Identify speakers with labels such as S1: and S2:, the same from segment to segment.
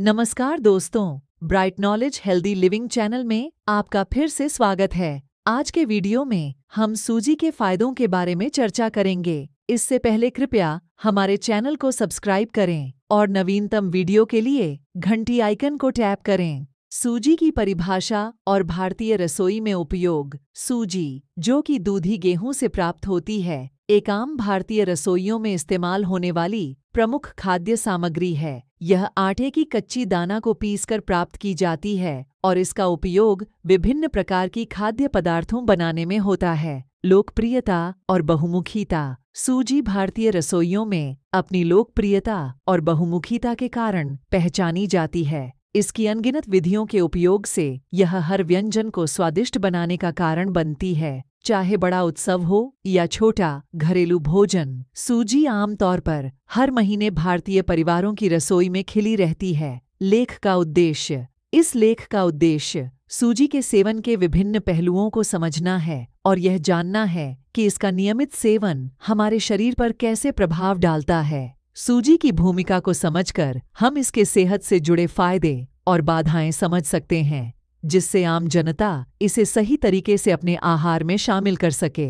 S1: नमस्कार दोस्तों bright knowledge healthy living channel में आपका फिर से स्वागत है आज के वीडियो में हम सूजी के फायदों के बारे में चर्चा करेंगे इससे पहले कृपया हमारे चैनल को सब्सक्राइब करें और नवीनतम वीडियो के लिए घंटी आइकन को टैप करें सूजी की परिभाषा और भारतीय रसोई में उपयोग सूजी जो कि दूधी गेहूं से प्राप्त होती है एक आम भारतीय रसोइयों में इस्तेमाल होने वाली प्रमुख खाद्य सामग्री है यह आटे की कच्ची दाना को पीसकर प्राप्त की जाती है और इसका उपयोग विभिन्न प्रकार की खाद्य पदार्थों बनाने में होता है लोकप्रियता और बहुमुखीता सूजी भारतीय रसोइयों में अपनी लोकप्रियता और बहुमुखीता के कारण पहचानी जाती है इसकी अनगिनत विधियों के उपयोग से यह हर व्यंजन को स्वादिष्ट बनाने का कारण बनती है चाहे बड़ा उत्सव हो या छोटा घरेलू भोजन सूजी आमतौर पर हर महीने भारतीय परिवारों की रसोई में खिली रहती है लेख का उद्देश्य इस लेख का उद्देश्य सूजी के सेवन के विभिन्न पहलुओं को समझना है और यह जानना है कि इसका नियमित सेवन हमारे शरीर पर कैसे प्रभाव डालता है सूजी की भूमिका को समझकर हम इसके सेहत से जुड़े फायदे और बाधाएं समझ सकते हैं जिससे आम जनता इसे सही तरीके से अपने आहार में शामिल कर सके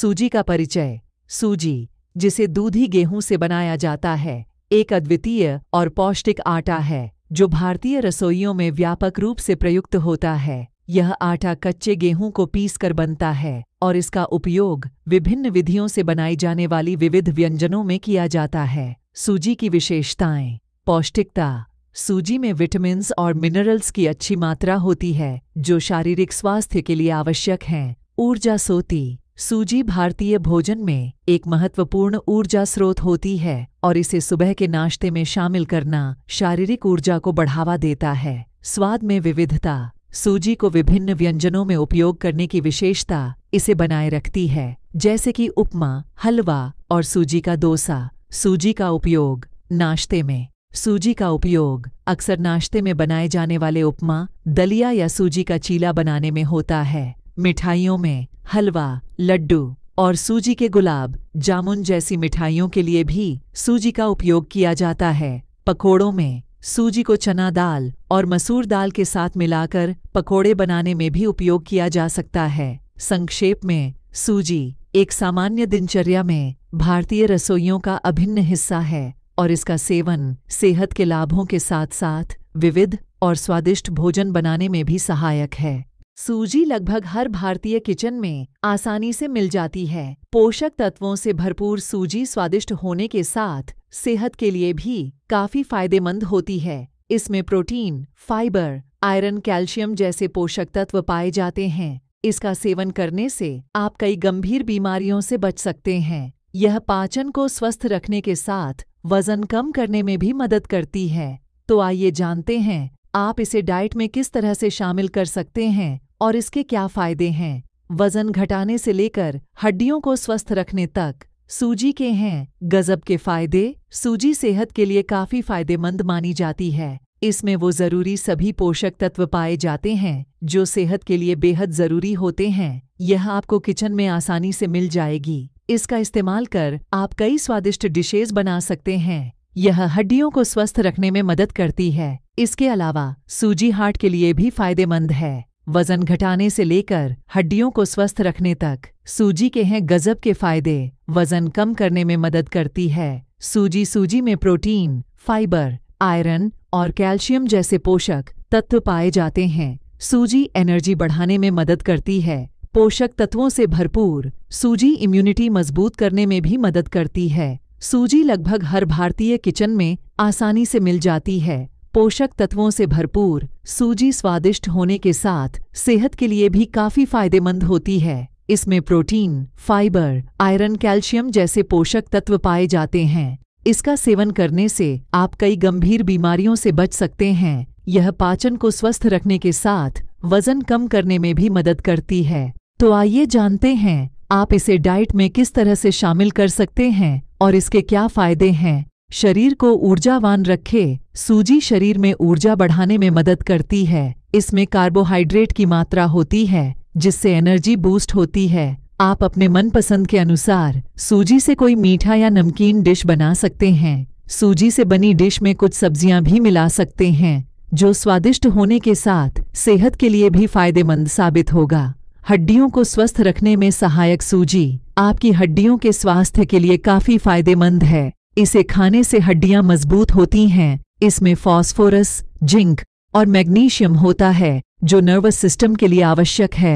S1: सूजी का परिचय सूजी जिसे दूधी गेहूं से बनाया जाता है एक अद्वितीय और पौष्टिक आटा है जो भारतीय रसोइयों में व्यापक रूप से प्रयुक्त होता है यह आटा कच्चे गेहूं को पीसकर बनता है और इसका उपयोग विभिन्न विधियों से बनाई जाने वाली विविध व्यंजनों में किया जाता है सूजी की विशेषताएं पौष्टिकता सूजी में विटामिन और मिनरल्स की अच्छी मात्रा होती है जो शारीरिक स्वास्थ्य के लिए आवश्यक हैं ऊर्जा सोती सूजी भारतीय भोजन में एक महत्वपूर्ण ऊर्जा स्रोत होती है और इसे सुबह के नाश्ते में शामिल करना शारीरिक ऊर्जा को बढ़ावा देता है स्वाद में विविधता सूजी को विभिन्न व्यंजनों में उपयोग करने की विशेषता इसे बनाए रखती है जैसे कि उपमा हलवा और सूजी का डोसा सूजी का उपयोग नाश्ते में सूजी का उपयोग अक्सर नाश्ते में बनाए जाने वाले उपमा दलिया या सूजी का चीला बनाने में होता है मिठाइयों में हलवा लड्डू और सूजी के गुलाब जामुन जैसी मिठाइयों के लिए भी सूजी का उपयोग किया जाता है पकोड़ों में सूजी को चना दाल और मसूर दाल के साथ मिलाकर पकोड़े बनाने में भी उपयोग किया जा सकता है संक्षेप में सूजी एक सामान्य दिनचर्या में भारतीय रसोइयों का अभिन्न हिस्सा है और इसका सेवन सेहत के लाभों के साथ साथ विविध और स्वादिष्ट भोजन बनाने में भी सहायक है सूजी लगभग हर भारतीय किचन में आसानी से मिल जाती है पोषक तत्वों से भरपूर सूजी स्वादिष्ट होने के साथ सेहत के लिए भी काफी फायदेमंद होती है इसमें प्रोटीन फाइबर आयरन कैल्शियम जैसे पोषक तत्व पाए जाते हैं इसका सेवन करने से आप कई गंभीर बीमारियों से बच सकते हैं यह पाचन को स्वस्थ रखने के साथ वजन कम करने में भी मदद करती है तो आइए जानते हैं आप इसे डाइट में किस तरह से शामिल कर सकते हैं और इसके क्या फायदे हैं वजन घटाने से लेकर हड्डियों को स्वस्थ रखने तक सूजी के हैं गजब के फायदे सूजी सेहत के लिए काफी फायदेमंद मानी जाती है इसमें वो जरूरी सभी पोषक तत्व पाए जाते हैं जो सेहत के लिए बेहद जरूरी होते हैं यह आपको किचन में आसानी से मिल जाएगी इसका इस्तेमाल कर आप कई स्वादिष्ट डिशेज बना सकते हैं यह हड्डियों को स्वस्थ रखने में मदद करती है इसके अलावा सूजी हार्ट के लिए भी फायदेमंद है वजन घटाने से लेकर हड्डियों को स्वस्थ रखने तक सूजी के हैं गजब के फायदे वजन कम करने में मदद करती है सूजी सूजी में प्रोटीन फाइबर आयरन और कैल्शियम जैसे पोषक तत्व पाए जाते हैं सूजी एनर्जी बढ़ाने में मदद करती है पोषक तत्वों से भरपूर सूजी इम्यूनिटी मजबूत करने में भी मदद करती है सूजी लगभग हर भारतीय किचन में आसानी से मिल जाती है पोषक तत्वों से भरपूर सूजी स्वादिष्ट होने के साथ सेहत के लिए भी काफी फायदेमंद होती है इसमें प्रोटीन फाइबर आयरन कैल्शियम जैसे पोषक तत्व पाए जाते हैं इसका सेवन करने से आप कई गंभीर बीमारियों से बच सकते हैं यह पाचन को स्वस्थ रखने के साथ वजन कम करने में भी मदद करती है तो आइए जानते हैं आप इसे डाइट में किस तरह से शामिल कर सकते हैं और इसके क्या फायदे हैं शरीर को ऊर्जावान रखे सूजी शरीर में ऊर्जा बढ़ाने में मदद करती है इसमें कार्बोहाइड्रेट की मात्रा होती है जिससे एनर्जी बूस्ट होती है आप अपने मनपसंद के अनुसार सूजी से कोई मीठा या नमकीन डिश बना सकते हैं सूजी से बनी डिश में कुछ सब्जियां भी मिला सकते हैं जो स्वादिष्ट होने के साथ सेहत के लिए भी फायदेमंद साबित होगा हड्डियों को स्वस्थ रखने में सहायक सूजी आपकी हड्डियों के स्वास्थ्य के लिए काफी फायदेमंद है इसे खाने से हड्डियां मजबूत होती हैं इसमें फॉस्फोरस जिंक और मैग्नीशियम होता है जो नर्वस सिस्टम के लिए आवश्यक है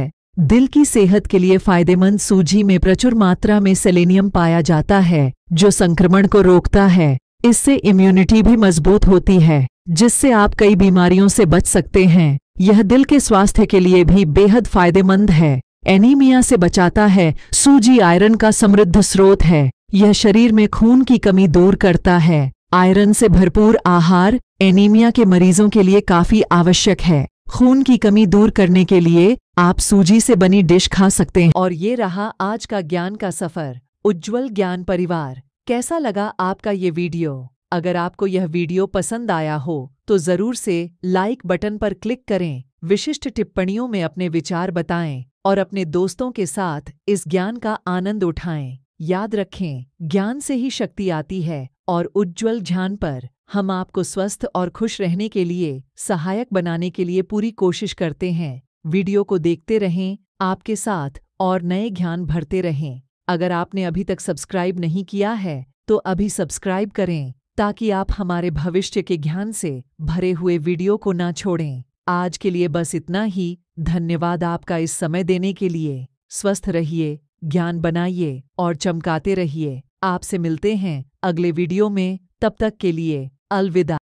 S1: दिल की सेहत के लिए फायदेमंद सूजी में प्रचुर मात्रा में सेलेनियम पाया जाता है जो संक्रमण को रोकता है इससे इम्यूनिटी भी मजबूत होती है जिससे आप कई बीमारियों से बच सकते हैं यह दिल के स्वास्थ्य के लिए भी बेहद फायदेमंद है एनीमिया से बचाता है सूजी आयरन का समृद्ध स्रोत है यह शरीर में खून की कमी दूर करता है आयरन से भरपूर आहार एनीमिया के मरीजों के लिए काफी आवश्यक है खून की कमी दूर करने के लिए आप सूजी से बनी डिश खा सकते हैं और ये रहा आज का ज्ञान का सफर उज्जवल ज्ञान परिवार कैसा लगा आपका ये वीडियो अगर आपको यह वीडियो पसंद आया हो तो जरूर से लाइक बटन पर क्लिक करें विशिष्ट टिप्पणियों में अपने विचार बताएं और अपने दोस्तों के साथ इस ज्ञान का आनंद उठाएं याद रखें ज्ञान से ही शक्ति आती है और उज्ज्वल ध्यान पर हम आपको स्वस्थ और खुश रहने के लिए सहायक बनाने के लिए पूरी कोशिश करते हैं वीडियो को देखते रहें आपके साथ और नए ज्ञान भरते रहें अगर आपने अभी तक सब्सक्राइब नहीं किया है तो अभी सब्सक्राइब करें ताकि आप हमारे भविष्य के ज्ञान से भरे हुए वीडियो को ना छोड़ें आज के लिए बस इतना ही धन्यवाद आपका इस समय देने के लिए स्वस्थ रहिए ज्ञान बनाइए और चमकाते रहिए आपसे मिलते हैं अगले वीडियो में तब तक के लिए अलविदा